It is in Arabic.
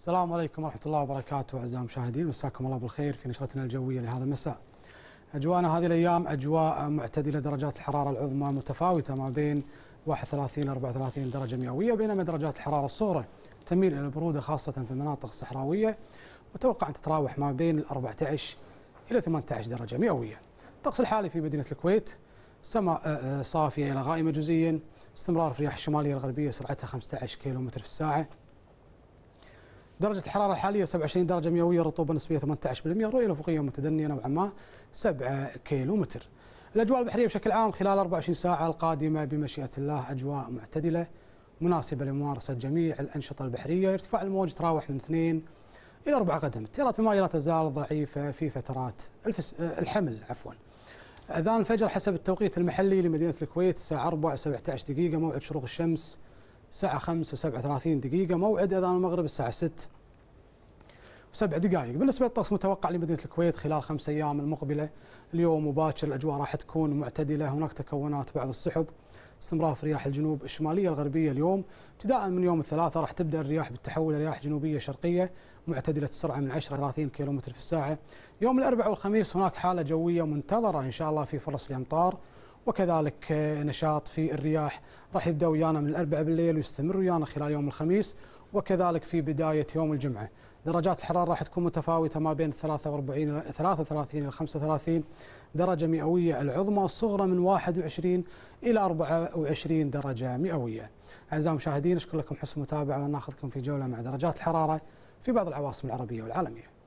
السلام عليكم ورحمة الله وبركاته أعزائي المشاهدين مساكم الله بالخير في نشرتنا الجوية لهذا المساء أجواءنا هذه الأيام أجواء معتدلة درجات الحرارة العظمى متفاوتة ما بين 31 إلى 34 درجة مئوية بينما درجات الحرارة الصغرى تميل إلى البرودة خاصة في المناطق الصحراوية وتوقع أن تتراوح ما بين ال 14 إلى 18 درجة مئوية الطقس الحالي في مدينة الكويت سماء آه، آه، صافية إلى غائمة جزئيا استمرار في الرياح الشمالية الغربية سرعتها 15 كيلومتر في الساعة درجة الحرارة الحالية 27 درجة مئوية رطوبة نسبية 18% رؤية أفقية متدنية نوعا ما 7 كيلو متر الأجواء البحرية بشكل عام خلال 24 ساعة القادمة بمشيئة الله أجواء معتدلة مناسبة لممارسة جميع الأنشطة البحرية ارتفاع الموج تراوح من 2 إلى 4 قدم تيارات الماء لا تزال ضعيفة في فترات الفس... الحمل عفوا أذان الفجر حسب التوقيت المحلي لمدينة الكويت الساعة 4 و17 دقيقة موعد شروق الشمس الساعة 5 و37 دقيقة موعد أذان المغرب الساعة 6 سبع دقائق بالنسبة للطقس متوقع لمدينة الكويت خلال خمس أيام المقبلة اليوم وباكر الأجواء راح تكون معتدلة هناك تكونات بعض السحب استمرار في رياح الجنوب الشمالية الغربية اليوم ابتداء من يوم الثلاثاء راح تبدأ الرياح بالتحول رياح جنوبية شرقية معتدلة السرعة من 10 ل 30 كم في الساعة يوم الأربعاء والخميس هناك حالة جوية منتظرة إن شاء الله في فرص الامطار وكذلك نشاط في الرياح راح يبدا ويانا من الاربعاء بالليل ويستمر ويانا خلال يوم الخميس وكذلك في بداية يوم الجمعة درجات الحرارة راح تكون متفاوتة ما بين 43 إلى 33 إلى 35 درجة مئوية العظمى الصغرى من 21 إلى 24 درجة مئوية أعزائي المشاهدين أشكر لكم حسن المتابعة وناخذكم في جولة مع درجات الحرارة في بعض العواصم العربية والعالمية